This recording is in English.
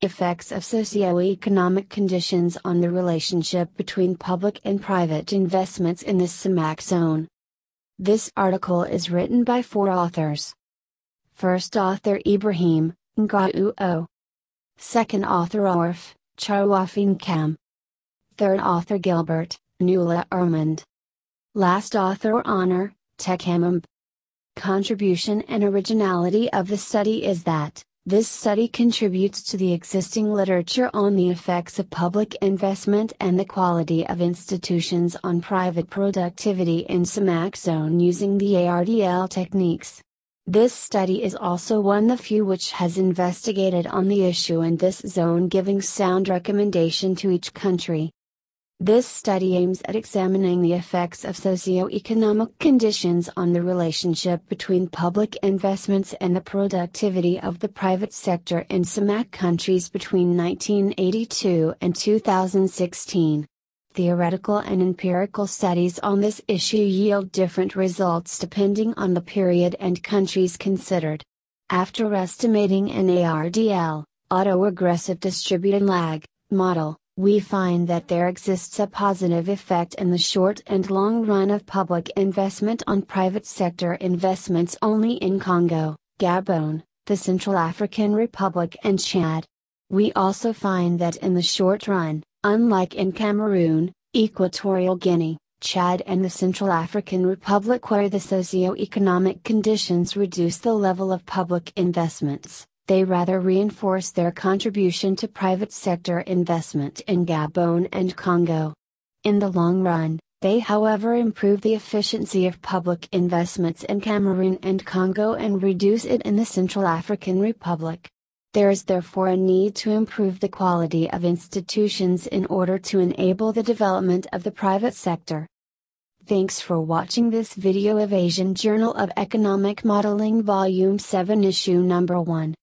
Effects of socioeconomic conditions on the relationship between public and private investments in the SMAC zone. This article is written by four authors. First author Ibrahim, Ngauo. Second author Orf, Charwafinkam. Third author Gilbert, Nula Ermond. Last author Honor, Tekhamam. Contribution and originality of the study is that, this study contributes to the existing literature on the effects of public investment and the quality of institutions on private productivity in Zone using the ARDL techniques. This study is also one of the few which has investigated on the issue in this zone giving sound recommendation to each country. This study aims at examining the effects of socioeconomic conditions on the relationship between public investments and the productivity of the private sector in SAMAC countries between 1982 and 2016. Theoretical and empirical studies on this issue yield different results depending on the period and countries considered. After estimating an ARDL, autoaggressive distributed lag, model, we find that there exists a positive effect in the short and long run of public investment on private sector investments only in Congo, Gabon, the Central African Republic, and Chad. We also find that in the short run, unlike in Cameroon, Equatorial Guinea, Chad, and the Central African Republic, where the socio economic conditions reduce the level of public investments, they rather reinforce their contribution to private sector investment in Gabon and Congo. In the long run, they however improve the efficiency of public investments in Cameroon and Congo and reduce it in the Central African Republic. There is therefore a need to improve the quality of institutions in order to enable the development of the private sector. Thanks for watching this video of Asian Journal of Economic Modeling Volume 7 Issue Number 1.